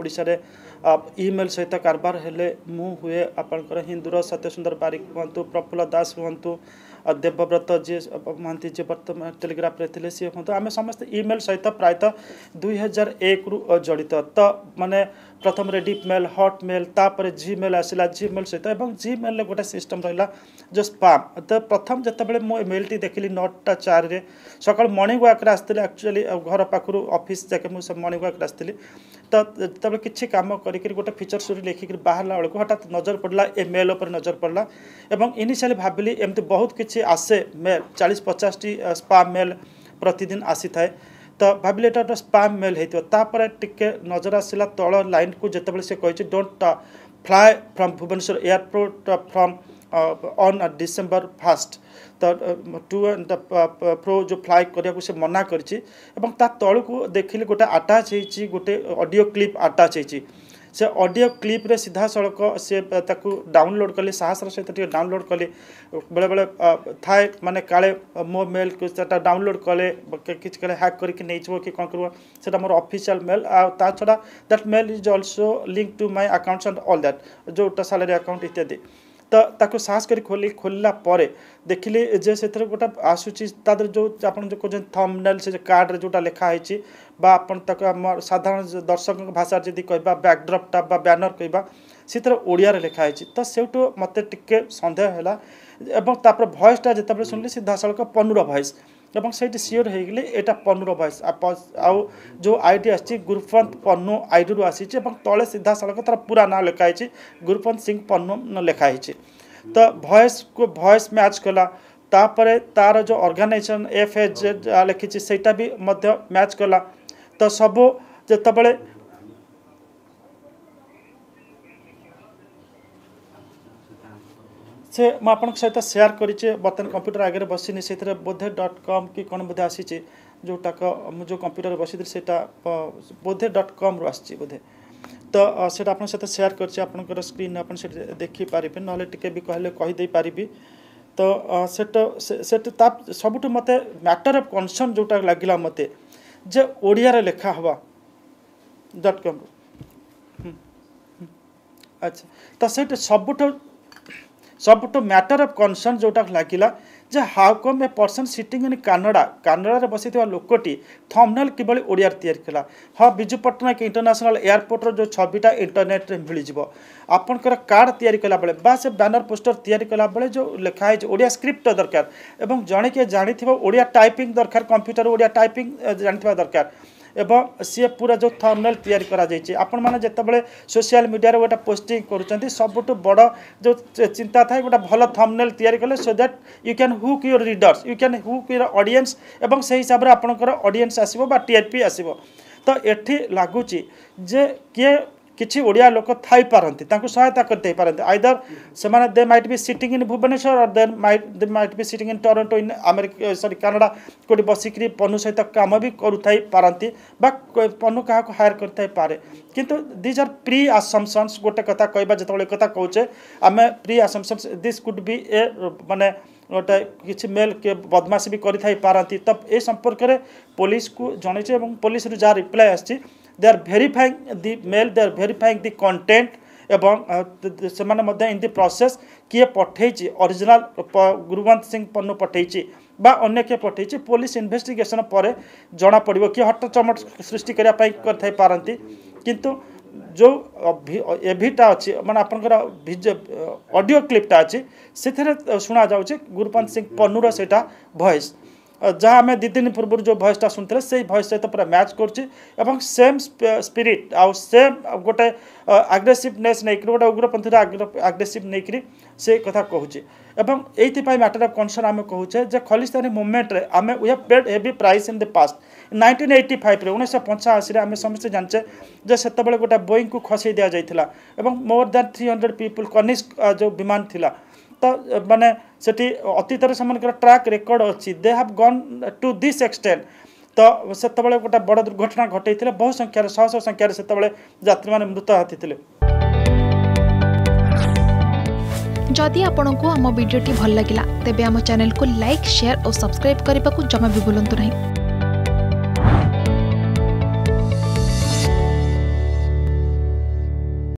ଓଡ଼ିଶାରେ ଇମେଲ୍ ସହିତ କାରବାର ହେଲେ ମୁଁ ହୁଏ ଆପଣଙ୍କର ହିନ୍ଦୁର ସତ୍ୟସୁନ୍ଦର ବାରିକ ହୁଅନ୍ତୁ ପ୍ରଫୁଲ୍ଲ ଦାସ ହୁଅନ୍ତୁ ଦେବବ୍ରତ ଯିଏ ମହାନ୍ତି ଯିଏ ବର୍ତ୍ତମାନ ଟେଲିଗ୍ରାଫରେ ଥିଲେ ସିଏ ହୁଅନ୍ତୁ ଆମେ ସମସ୍ତେ ଇମେଲ୍ ସହିତ ପ୍ରାୟତଃ ଦୁଇ ହଜାର ଏକରୁ ଜଡ଼ିତ ତ ମାନେ ପ୍ରଥମରେ ଡିପ୍ମେଲ୍ ହଟ୍ମେଲ୍ ତାପରେ ଜିମେଲ୍ ଆସିଲା ଜିମେଲ୍ ସହିତ ଏବଂ ଜିମେଲ୍ରେ ଗୋଟେ ସିଷ୍ଟମ୍ ରହିଲା ଯେଉଁ ସ୍ପାମ୍ ତ ପ୍ରଥମ ଯେତେବେଳେ ମୁଁ ମେଲ୍ଟି ଦେଖିଲି ନଅଟା ଚାରିରେ ସକାଳୁ ମର୍ଣ୍ଣିଂ ୱାକ୍ରେ ଆସିଥିଲି ଆକ୍ଚୁଆଲି ଘର ପାଖରୁ ଅଫିସ୍ ଯାକେ ମୁଁ ସେ ମର୍ଣ୍ଣିଂ ୱାକ୍ରେ ଆସିଥିଲି ତ ଯେତେବେଳେ କିଛି କାମ କରିକି ଗୋଟେ ଫିଚର୍ ଷ୍ଟୋରି ଲେଖିକି ବାହାରିଲା ବେଳକୁ ହଠାତ୍ ନଜର ପଡ଼ିଲା ଏ ମେଲ୍ ଉପରେ ନଜର ପଡ଼ିଲା ଏବଂ ଇନିସିଆଲି ଭାବିଲି ଏମିତି ବହୁତ କିଛି କିଛି ଆସେ ମେଲ୍ ଚାଳିଶ ପଚାଶଟି ସ୍ପାମ୍ ମେଲ୍ ପ୍ରତିଦିନ ଆସିଥାଏ ତ ଭାବିଲେ ଏଇଟା ଗୋଟେ ସ୍ପାମ୍ ମେଲ୍ ହେଇଥିବ ତାପରେ ଟିକେ ନଜର ଆସିଲା ତଳ ଲାଇନ୍କୁ ଯେତେବେଳେ ସେ କହିଛି don't fly from Bhubaneswar airport from on December first ତ ଟୁ ପ୍ରୋ ଯେଉଁ ଫ୍ଲାଏ କରିବାକୁ ସେ ମନା କରିଛି ଏବଂ ତା ତଳକୁ ଦେଖିଲି ଗୋଟେ ଆଟାଚ୍ ହେଇଛି ଗୋଟେ ଅଡ଼ିଓ କ୍ଲିପ୍ ଆଟାଚ୍ ହେଇଛି ସେ ଅଡ଼ିଓ କ୍ଲିପ୍ରେ ସିଧାସଳଖ ସେ ତାକୁ ଡାଉନଲୋଡ଼୍ କଲେ ସାହସର ସହିତ ଟିକେ ଡାଉନଲୋଡ଼୍ କଲେ ବେଳେବେଳେ ଥାଏ ମାନେ କାଳେ ମୋ ମେଲ୍କୁ ସେଟା ଡାଉନଲୋଡ଼୍ କଲେ କିଛି କାଳେ ହ୍ୟାକ୍ କରିକି ନେଇଯିବ କି କ'ଣ କରିବ ସେଟା ମୋର ଅଫିସିଆଲ୍ ମେଲ୍ ଆଉ ତା ଛଡ଼ା that mail is also link to my accounts and all that ଯେଉଁଟା ସାଲାରୀ ଆକାଉଣ୍ଟ ଇତ୍ୟାଦି ତ ତାକୁ ସାହସ କରି ଖୋଲି ଖୋଲିଲା ପରେ ଦେଖିଲି ଯେ ସେଥିରେ ଗୋଟେ ଆସୁଛି ତା ଦେହରେ ଯେଉଁ ଆପଣ ଯେଉଁ କହୁଛନ୍ତି ଥମ୍ନେଲ୍ ସେ କାର୍ଡ଼ରେ ଯେଉଁଟା ଲେଖା ହେଇଛି ବା ଆପଣ ତାକୁ ଆମ ସାଧାରଣ ଦର୍ଶକଙ୍କ ଭାଷାରେ ଯଦି କହିବା ବ୍ୟାକଡ୍ରପ୍ଟା ବା ବ୍ୟାନର୍ କହିବା ସେଥିରେ ଓଡ଼ିଆରେ ଲେଖା ହେଇଛି ତ ସେଇଠୁ ମୋତେ ଟିକେ ସନ୍ଦେହ ହେଲା ଏବଂ ତାପରେ ଭଏସ୍ଟା ଯେତେବେଳେ ଶୁଣିଲି ସିଧାସଳଖ ପନୁର ଭଏସ୍ ଏବଂ ସେଇଠି ସିଓର ହେଇଗଲେ ଏଇଟା ପନ୍ନୁର ଭଏସ୍ ଆଉ ଯେଉଁ ଆଇ ଡି ଆସିଛି ଗୁରୁପନ୍ ପନ୍ନୁ ଆଇଡ଼ିରୁ ଆସିଛି ଏବଂ ତଳେ ସିଧାସଳଖ ତା'ର ପୁରା ନାଁ ଲେଖା ହେଇଛି ଗୁରୁପନ୍ ସିଂ ପନ୍ନୁ ଲେଖା ହେଇଛି ତ ଭଏସ୍କୁ ଭଏସ୍ ମ୍ୟାଚ୍ କଲା ତାପରେ ତା'ର ଯେଉଁ ଅର୍ଗାନାଇଜେସନ୍ ଏଫ୍ ଏ ଜେ ଯାହା ଲେଖିଛି ସେଇଟା ବି ମଧ୍ୟ ମ୍ୟାଚ୍ କଲା ତ ସବୁ ଯେତେବେଳେ ସେ ମୁଁ ଆପଣଙ୍କ ସହିତ ସେୟାର କରିଛି ବର୍ତ୍ତମାନ କମ୍ପ୍ୟୁଟର ଆଗରେ ବସିନି ସେଥିରେ ବୋଧେ ଡଟ୍ କମ୍ କି କ'ଣ ବୋଧେ ଆସିଛି ଯେଉଁଟାକ ମୁଁ ଯେଉଁ କମ୍ପ୍ୟୁଟର ବସିଥିଲି ସେଇଟା ବୋଧେ ଡଟ୍ କମ୍ରୁ ଆସିଛି ବୋଧେ ତ ସେଇଟା ଆପଣଙ୍କ ସହିତ ସେୟାର କରିଛି ଆପଣଙ୍କର ସ୍କ୍ରିନ୍ ଆପଣ ସେଠି ଦେଖିପାରିବେ ନହେଲେ ଟିକେ ବି କହିଲେ କହିଦେଇପାରିବି ତ ସେଟା ସେଠି ତା ସବୁଠୁ ମୋତେ ମ୍ୟାଟର ଅଫ୍ କନସର୍ନ ଯେଉଁଟା ଲାଗିଲା ମୋତେ ଯେ ଓଡ଼ିଆରେ ଲେଖା ହେବା ଡଟ୍ କମ୍ରୁ ଆଚ୍ଛା ତ ସେଇଠି ସବୁଠୁ ସବୁଠୁ ମ୍ୟାଟର ଅଫ୍ କନସର୍ନ ଯେଉଁଟା ଲାଗିଲା ଯେ how come a person sitting in Canada କାନାଡ଼ାରେ ବସିଥିବା ଲୋକଟି ଥମ୍ନେଲ୍ କିଭଳି ଓଡ଼ିଆରେ ତିଆରି କଲା ହଁ ବିଜୁ ପଟ୍ଟନାୟକ ଇଣ୍ଟରନ୍ୟାସନାଲ୍ ଏୟାରପୋର୍ଟର ଯେଉଁ ଛବିଟା ଇଣ୍ଟରନେଟ୍ରେ ମିଳିଯିବ ଆପଣଙ୍କର କାର୍ଡ଼ ତିଆରି କଲାବେଳେ ବା ସେ ବ୍ୟାନର ପୋଷ୍ଟର ତିଆରି କଲାବେଳେ ଯେଉଁ ଲେଖା ହେଇଛି ଓଡ଼ିଆ ସ୍କ୍ରିପ୍ଟ ଦରକାର ଏବଂ ଜଣେ କିଏ ଜାଣିଥିବ ଓଡ଼ିଆ ଟାଇପିଂ ଦରକାର କମ୍ପ୍ୟୁଟର ଓଡ଼ିଆ ଟାଇପିଂ ଜାଣିଥିବା ଦରକାର ଏବଂ ସିଏ ପୁରା ଯେଉଁ ଥର୍ମନେଲ୍ ତିଆରି କରାଯାଇଛି ଆପଣମାନେ ଯେତେବେଳେ ସୋସିଆଲ୍ ମିଡ଼ିଆରେ ଗୋଟେ ପୋଷ୍ଟିଂ କରୁଛନ୍ତି ସବୁଠୁ ବଡ଼ ଯେଉଁ ଚିନ୍ତା ଥାଏ ଗୋଟେ ଭଲ ଥର୍ମନେଲ୍ ତିଆରି କଲେ so that you can hook your readers you can hook your audience ଏବଂ ସେହି ହିସାବରେ ଆପଣଙ୍କର ଅଡ଼ିଏନ୍ସ ଆସିବ ବା ଟି ଆସିବ ତ ଏଠି ଲାଗୁଛି ଯେ କିଏ କିଛି ଓଡ଼ିଆ ଲୋକ ଥାଇପାରନ୍ତି ତାଙ୍କୁ ସହାୟତା କରିଦେଇପାରନ୍ତି ଆଇଦର ସେମାନେ they might be sitting in Bhubaneswar or then might they might be sitting in Toronto in America sorry Canada କେଉଁଠି ବସିକରି ପନୁ ସହିତ କାମ ବି କରୁଥାଇପାରନ୍ତି ବା ପନୁ କାହାକୁ ହାୟର କରିଥାଇପାରେ କିନ୍ତୁ ଦିଜ୍ ଆର୍ ପ୍ରି ଆସମ୍ସନ୍ସ ଗୋଟେ କଥା କହିବା ଯେତେବେଳେ କଥା କହୁଛେ ଆମେ presumptions this could be a ମାନେ ଗୋଟେ କିଛି ମେଲ୍ କିଏ ବଦମାସି ବି କରିଥାଇପାରନ୍ତି ତ ଏ ସମ୍ପର୍କରେ ପୋଲିସକୁ ଜଣେଇଛେ ଏବଂ ପୋଲିସରୁ ଯାହା ରିପ୍ଲାଏ ଆସିଛି they are verifying the mail they are verifying the content ଏବଂ ସେମାନେ ମଧ୍ୟ ଇନ୍ ଦି ପ୍ରୋସେସ୍ କିଏ ପଠାଇଛି ଅରିଜିନାଲ୍ ଗୁରୁବନ୍ତ ସିଂ ପନ୍ନୁ ପଠାଇଛି ବା ଅନ୍ୟ କିଏ ପଠାଇଛି ପୋଲିସ ଇନଭେଷ୍ଟିଗେସନ୍ ପରେ ଜଣାପଡ଼ିବ କିଏ ହଟଚମଟ ସୃଷ୍ଟି କରିବା ପାଇଁ କରିଥାଇପାରନ୍ତି କିନ୍ତୁ ଯେଉଁ ଏଭିଟା ଅଛି ମାନେ ଆପଣଙ୍କର ଭିଡ଼ିଓ ଅଡ଼ିଓ କ୍ଲିପ୍ଟା ଅଛି ସେଥିରେ ଶୁଣାଯାଉଛି ଗୁରୁପନ୍ତ ସିଂ ପନ୍ନୁର ସେଇଟା ଭଏସ୍ ଯାହା ଆମେ ଦୁଇ ଦିନ ପୂର୍ବରୁ ଯେଉଁ ଭଏସ୍ଟା ଶୁଣିଥିଲେ ସେଇ ଭଏସ୍ ସହିତ ପୁରା ମ୍ୟାଚ୍ କରୁଛି ଏବଂ ସେମ୍ ସ୍ପିରିଟ୍ ଆଉ ସେମ୍ ଗୋଟେ ଆଗ୍ରେସିଭନେସ୍ ନେଇକରି ଗୋଟେ ଉଗ୍ରପନ୍ଥୀର ଆଗ୍ରେସିଭ୍ ନେଇକରି ସେ କଥା କହୁଛି ଏବଂ ଏଇଥିପାଇଁ ମ୍ୟାଟର୍ ଅଫ୍ କନସର୍ନ ଆମେ କହୁଛେ ଯେ ଖଲିସ୍ତାନୀ ମୁଭମେଣ୍ଟରେ ଆମେ we have paid heavy price in the past nineteen eighty ଫାଇଭ୍ରେ ଉଣେଇଶହ ପଞ୍ଚାଅଶୀରେ ଆମେ ସମସ୍ତେ ଜାଣିଛେ ଯେ ସେତେବେଳେ ଗୋଟେ ବୋଇଂକୁ ଖସେଇ ଦିଆଯାଇଥିଲା ଏବଂ more than three hundred people Kanishka ଯେଉଁ ବିମାନ ଥିଲା ମାନେ ସେଠି ଅତୀତରେ ସେମାନଙ୍କର ଟ୍ରାକ୍ ରେକର୍ଡ଼ ଅଛି they have gone to this extent ତ ସେତେବେଳେ ଗୋଟେ ବଡ଼ ଦୁର୍ଘଟଣା ଘଟାଇଥିଲେ ବହୁ ସଂଖ୍ୟାରେ ଶହ ଶହ ସଂଖ୍ୟାରେ ସେତେବେଳେ ଯାତ୍ରୀମାନେ ମୃତାହତି ଥିଲେ ଯଦି ଆପଣଙ୍କୁ ଆମ ଭିଡ଼ିଓଟି ଭଲ ଲାଗିଲା ତେବେ ଆମ ଚ୍ୟାନେଲକୁ ଲାଇକ୍ ସେୟାର ଓ ସବସ୍କ୍ରାଇବ୍ କରିବାକୁ ଜମା ବି ଭୁଲନ୍ତୁ ନାହିଁ